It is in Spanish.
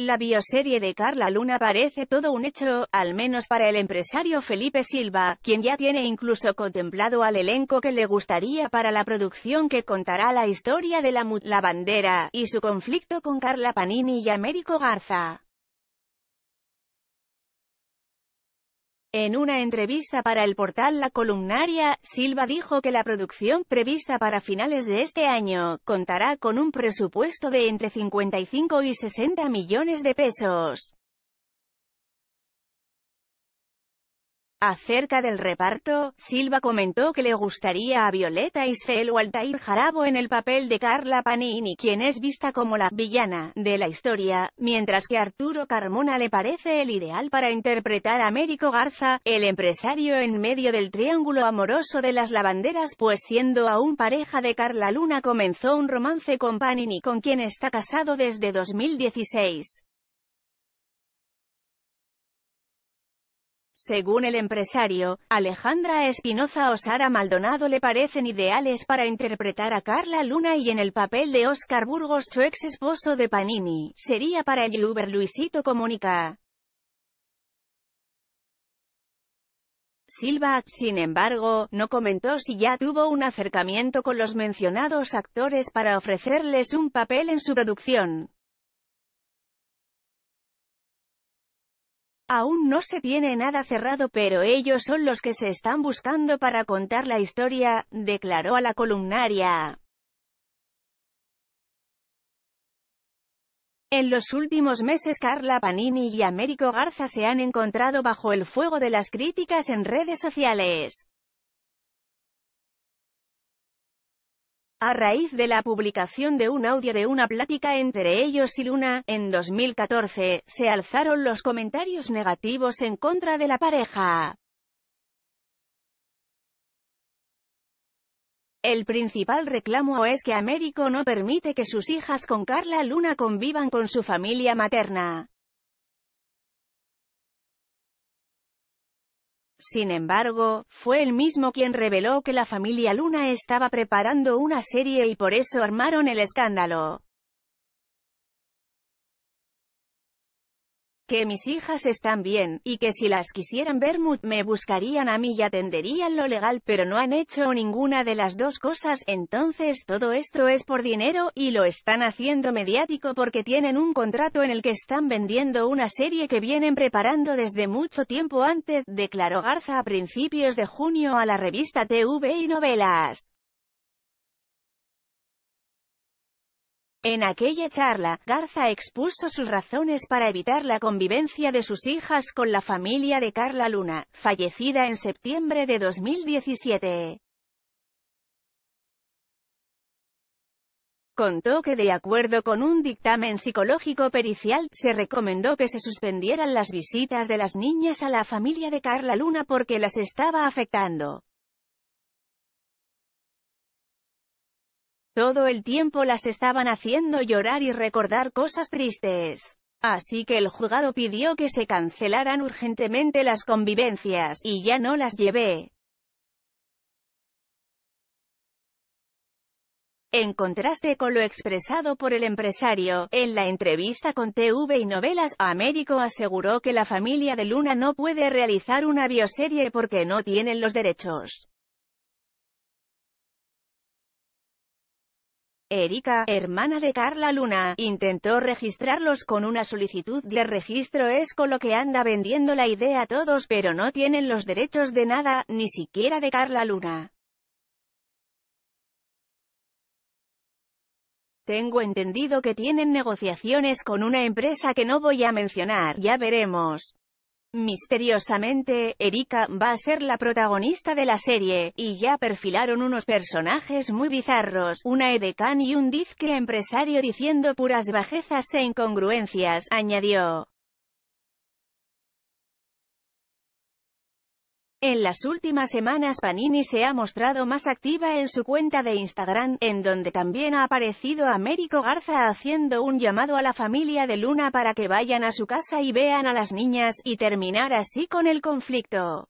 La bioserie de Carla Luna parece todo un hecho, al menos para el empresario Felipe Silva, quien ya tiene incluso contemplado al elenco que le gustaría para la producción que contará la historia de la, bandera y su conflicto con Carla Panini y Américo Garza. En una entrevista para el portal La Columnaria, Silva dijo que la producción prevista para finales de este año contará con un presupuesto de entre 55 y 60 millones de pesos. Acerca del reparto, Silva comentó que le gustaría a Violeta Isfel o Altair Jarabo en el papel de Carla Panini quien es vista como la «villana» de la historia, mientras que Arturo Carmona le parece el ideal para interpretar a Américo Garza, el empresario en medio del triángulo amoroso de las lavanderas pues siendo aún pareja de Carla Luna comenzó un romance con Panini con quien está casado desde 2016. Según el empresario, Alejandra Espinoza o Sara Maldonado le parecen ideales para interpretar a Carla Luna y en el papel de Oscar Burgos, su ex esposo de Panini, sería para el Uber Luisito Comunica. Silva, sin embargo, no comentó si ya tuvo un acercamiento con los mencionados actores para ofrecerles un papel en su producción. Aún no se tiene nada cerrado pero ellos son los que se están buscando para contar la historia, declaró a la columnaria. En los últimos meses Carla Panini y Américo Garza se han encontrado bajo el fuego de las críticas en redes sociales. a raíz de la publicación de un audio de una plática entre ellos y Luna, en 2014, se alzaron los comentarios negativos en contra de la pareja. El principal reclamo es que Américo no permite que sus hijas con Carla Luna convivan con su familia materna. Sin embargo, fue él mismo quien reveló que la familia Luna estaba preparando una serie y por eso armaron el escándalo. que mis hijas están bien, y que si las quisieran ver me buscarían a mí y atenderían lo legal, pero no han hecho ninguna de las dos cosas, entonces todo esto es por dinero, y lo están haciendo mediático porque tienen un contrato en el que están vendiendo una serie que vienen preparando desde mucho tiempo antes, declaró Garza a principios de junio a la revista TV y Novelas. En aquella charla, Garza expuso sus razones para evitar la convivencia de sus hijas con la familia de Carla Luna, fallecida en septiembre de 2017. contó que de acuerdo con un dictamen psicológico pericial, se recomendó que se suspendieran las visitas de las niñas a la familia de Carla Luna porque las estaba afectando. Todo el tiempo las estaban haciendo llorar y recordar cosas tristes. Así que el juzgado pidió que se cancelaran urgentemente las convivencias, y ya no las llevé. En contraste con lo expresado por el empresario, en la entrevista con TV y Novelas, Américo aseguró que la familia de Luna no puede realizar una bioserie porque no tienen los derechos. Erika, hermana de Carla Luna, intentó registrarlos con una solicitud de registro es con lo que anda vendiendo la idea a todos pero no tienen los derechos de nada, ni siquiera de Carla Luna. Tengo entendido que tienen negociaciones con una empresa que no voy a mencionar, ya veremos. Misteriosamente, Erika va a ser la protagonista de la serie, y ya perfilaron unos personajes muy bizarros, una edecán y un dizque empresario diciendo puras bajezas e incongruencias, añadió. En las últimas semanas Panini se ha mostrado más activa en su cuenta de Instagram, en donde también ha aparecido Américo Garza haciendo un llamado a la familia de Luna para que vayan a su casa y vean a las niñas, y terminar así con el conflicto.